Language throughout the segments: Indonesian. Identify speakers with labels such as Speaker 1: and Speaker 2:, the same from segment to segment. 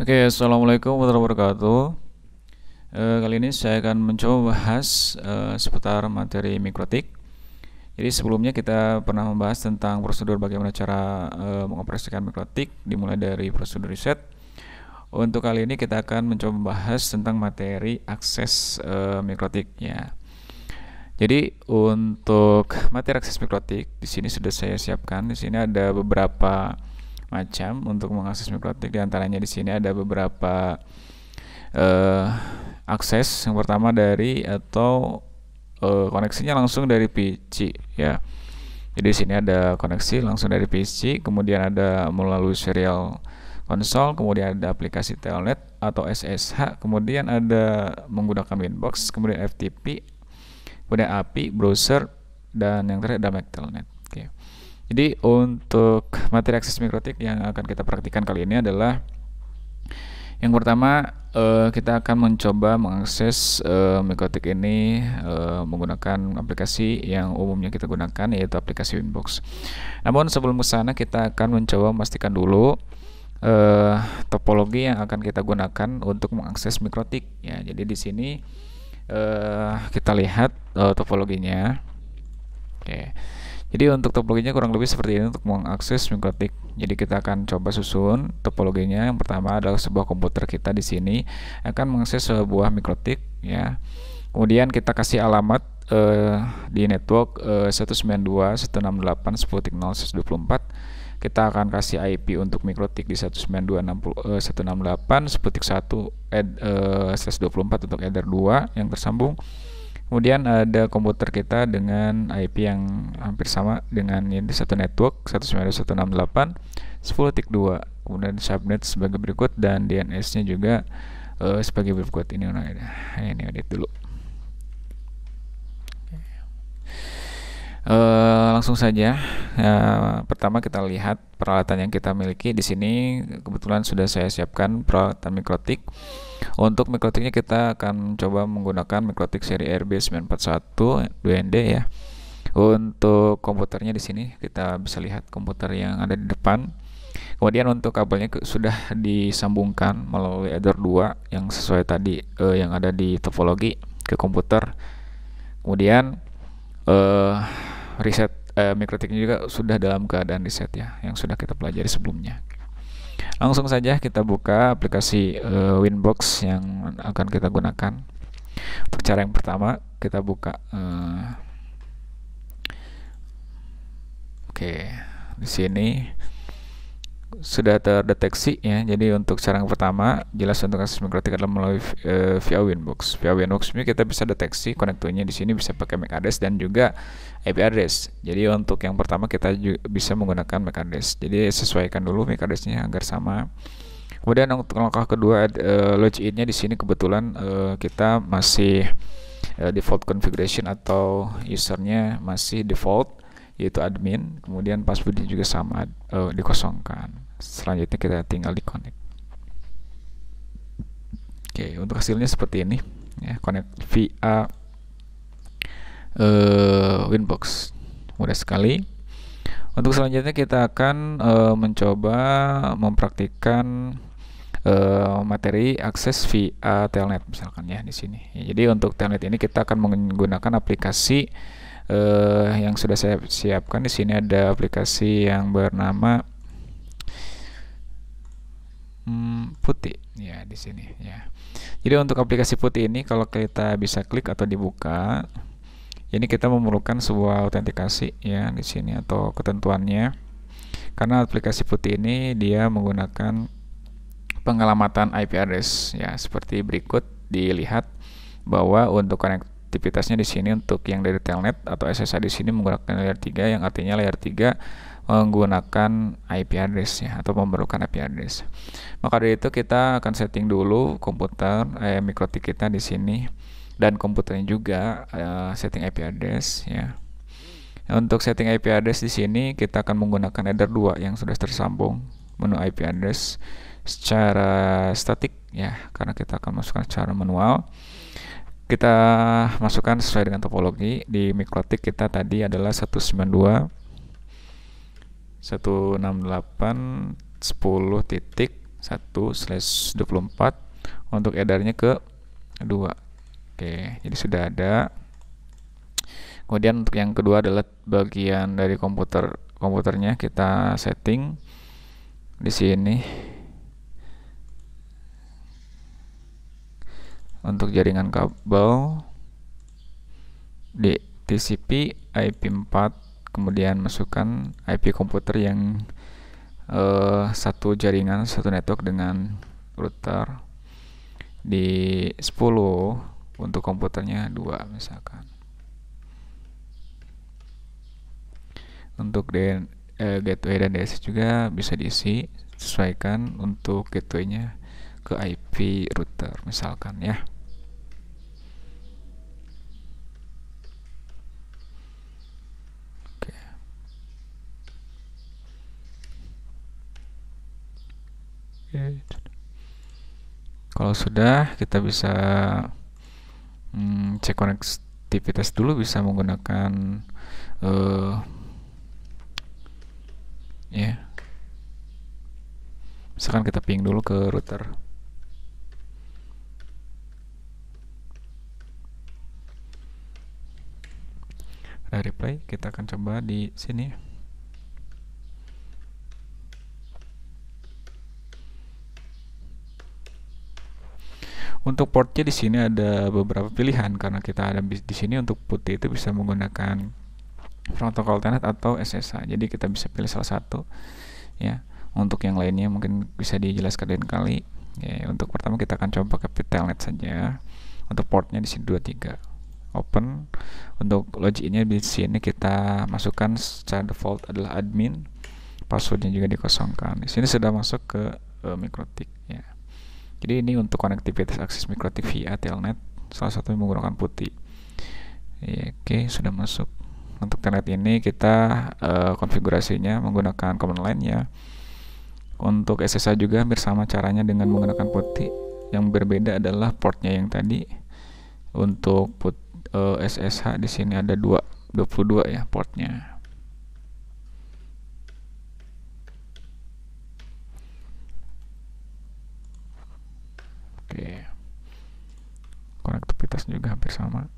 Speaker 1: Oke, okay, assalamualaikum warahmatullahi wabarakatuh. E, kali ini saya akan mencoba bahas e, seputar materi mikrotik. Jadi sebelumnya kita pernah membahas tentang prosedur bagaimana cara e, mengoperasikan mikrotik, dimulai dari prosedur riset. Untuk kali ini kita akan mencoba membahas tentang materi akses e, mikrotik Jadi untuk materi akses mikrotik di sini sudah saya siapkan. Di sini ada beberapa macam untuk mengakses mikrotik diantaranya di sini ada beberapa uh, akses yang pertama dari atau uh, koneksinya langsung dari PC ya jadi di sini ada koneksi langsung dari PC kemudian ada melalui serial konsol kemudian ada aplikasi telnet atau SSH kemudian ada menggunakan Winbox kemudian FTP kemudian API browser dan yang terakhir ada MAC telnet jadi untuk materi akses mikrotik yang akan kita praktikkan kali ini adalah yang pertama uh, kita akan mencoba mengakses uh, Mikrotik ini uh, menggunakan aplikasi yang umumnya kita gunakan yaitu aplikasi Winbox. Namun sebelum ke sana kita akan mencoba memastikan dulu uh, topologi yang akan kita gunakan untuk mengakses Mikrotik ya. Jadi di sini uh, kita lihat uh, topologinya. Oke. Okay. Jadi untuk topologinya kurang lebih seperti ini untuk mengakses mikrotik. Jadi kita akan coba susun topologinya. Yang pertama adalah sebuah komputer kita di sini akan mengakses sebuah mikrotik ya. Kemudian kita kasih alamat eh, di network eh, 192.168.10.0.124 kita akan kasih IP untuk mikrotik di 192.168 eh, eh untuk ether 2 yang tersambung Kemudian ada komputer kita dengan IP yang hampir sama dengan yang di satu network 19168 dua Kemudian subnet sebagai berikut dan DNS-nya juga uh, sebagai berikut. Ini ini edit dulu. e, langsung saja. e, pertama kita lihat peralatan yang kita miliki di sini. Kebetulan sudah saya siapkan peralatan mikrotik. Untuk mikrotiknya kita akan coba menggunakan mikrotik seri RB941 2ND ya. Untuk komputernya di sini kita bisa lihat komputer yang ada di depan. Kemudian untuk kabelnya sudah disambungkan melalui ether 2 yang sesuai tadi e, yang ada di topologi ke komputer. Kemudian eh uh, riset eh, mikrotiknya juga sudah dalam keadaan riset ya yang sudah kita pelajari sebelumnya langsung saja kita buka aplikasi eh, Winbox yang akan kita gunakan untuk cara yang pertama kita buka eh, oke okay, di sini sudah terdeteksi ya. Jadi untuk cara yang pertama jelas untuk akses mikrotik adalah melalui uh, via Winbox. Via Winbox ini kita bisa deteksi konektornya di sini bisa pakai MAC address dan juga IP address. Jadi untuk yang pertama kita bisa menggunakan MAC address. Jadi sesuaikan dulu MAC addressnya agar sama. Kemudian untuk langkah kedua uh, eh, loginnya di sini kebetulan uh, kita masih uh, default configuration atau usernya masih default yaitu admin kemudian passwordnya juga sama uh, dikosongkan selanjutnya kita tinggal di connect oke okay, untuk hasilnya seperti ini ya connect via uh, Winbox mudah sekali untuk selanjutnya kita akan uh, mencoba mempraktikkan uh, materi akses via telnet misalkan ya di sini. Ya, jadi untuk telnet ini kita akan menggunakan aplikasi uh, yang sudah saya siapkan di sini ada aplikasi yang bernama hmm, putih ya di sini ya jadi untuk aplikasi putih ini kalau kita bisa klik atau dibuka ini kita memerlukan sebuah autentikasi ya di sini atau ketentuannya karena aplikasi putih ini dia menggunakan pengalamatan IP address ya seperti berikut dilihat bahwa untuk connect Aktivitasnya di sini untuk yang dari telnet atau SSH di sini menggunakan layer 3 yang artinya layer 3 menggunakan IP address ya atau memerlukan IP address. Maka dari itu kita akan setting dulu komputer eh, mikrotik kita di sini dan komputernya juga eh, setting IP address ya. Untuk setting IP address di sini kita akan menggunakan header 2 yang sudah tersambung menu IP address secara statik ya karena kita akan masukkan secara manual kita masukkan sesuai dengan topologi di mikrotik kita tadi adalah 192 168 10 titik 1 slash 24 untuk edarnya ke 2 oke jadi sudah ada kemudian untuk yang kedua adalah bagian dari komputer komputernya kita setting di sini untuk jaringan kabel di TCP IP4 kemudian masukkan IP komputer yang uh, satu jaringan satu network dengan router di 10 untuk komputernya dua misalkan untuk DN, eh, gateway dan DSS juga bisa diisi sesuaikan untuk gateway-nya ke IP router misalkan ya Iya, iya. kalau sudah kita bisa mm, cek konektivitas dulu bisa menggunakan uh, ya yeah. misalkan kita ping dulu ke router Ada reply kita akan coba di sini Untuk portnya di sini ada beberapa pilihan karena kita ada di sini untuk putih itu bisa menggunakan protokol Telnet atau SSH. Jadi kita bisa pilih salah satu. Ya, untuk yang lainnya mungkin bisa dijelaskan lain kali. Ya, untuk pertama kita akan coba ke Telnet saja. Untuk portnya di sini 23 open untuk loginnya di sini kita masukkan secara default adalah admin passwordnya juga dikosongkan di sini sudah masuk ke uh, mikrotik ya jadi ini untuk konektivitas akses mikrotik via telnet salah satu menggunakan putih ya, oke okay, sudah masuk untuk telnet ini kita uh, konfigurasinya menggunakan command line ya untuk SSH juga hampir sama caranya dengan menggunakan putih yang berbeda adalah portnya yang tadi untuk put, uh, eh, SSH di sini ada dua 22 ya portnya atas juga hampir sama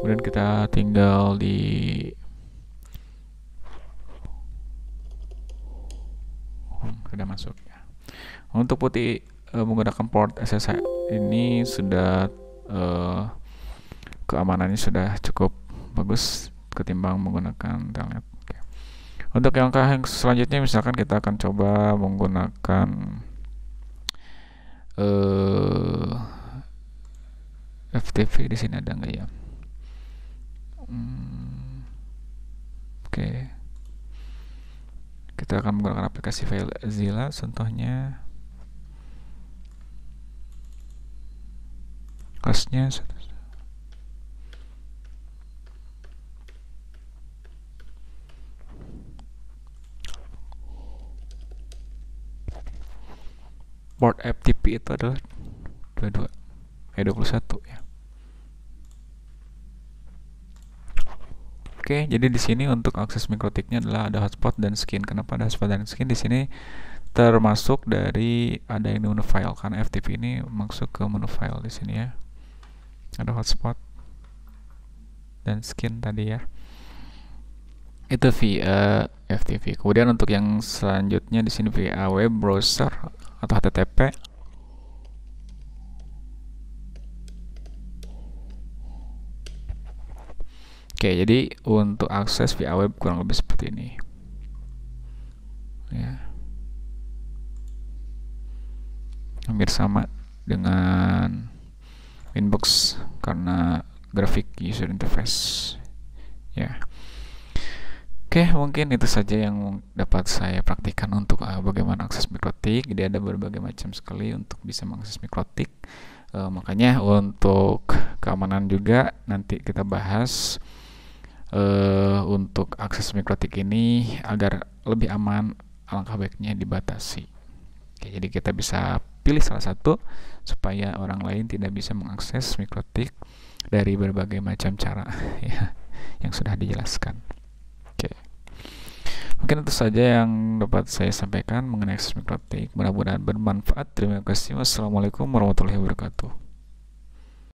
Speaker 1: kemudian kita tinggal di hmm, sudah masuk ya untuk putih e, menggunakan port SSH ini sudah e, keamanannya sudah cukup bagus ketimbang menggunakan telnet Oke. untuk yang yang selanjutnya misalkan kita akan coba menggunakan eh, FTV di sini ada nggak ya? Hmm, Oke, okay. kita akan menggunakan aplikasi Filezilla. Contohnya, kelasnya port FTP itu adalah dua-dua, eh satu ya Oke, jadi di sini untuk akses mikrotiknya adalah ada hotspot dan skin. Kenapa ada hotspot dan skin di sini? Termasuk dari ada yang di menu file karena FTP ini masuk ke menu file di sini ya. Ada hotspot dan skin tadi ya. Itu via eh, FTP. Kemudian untuk yang selanjutnya di sini via web browser atau HTTP Oke, jadi untuk akses via web kurang lebih seperti ini. Ya. Hampir sama dengan inbox karena grafik user interface. Ya. Oke, mungkin itu saja yang dapat saya praktikan untuk uh, bagaimana akses mikrotik. Jadi ada berbagai macam sekali untuk bisa mengakses mikrotik. Uh, makanya untuk keamanan juga nanti kita bahas uh, untuk akses mikrotik ini agar lebih aman alangkah baiknya dibatasi Oke, jadi kita bisa pilih salah satu supaya orang lain tidak bisa mengakses mikrotik dari berbagai macam cara ya yang sudah dijelaskan. Oke. Mungkin itu saja yang dapat saya sampaikan mengenai akses mikrotik. Mudah-mudahan bermanfaat. Terima kasih. Wassalamualaikum warahmatullahi wabarakatuh.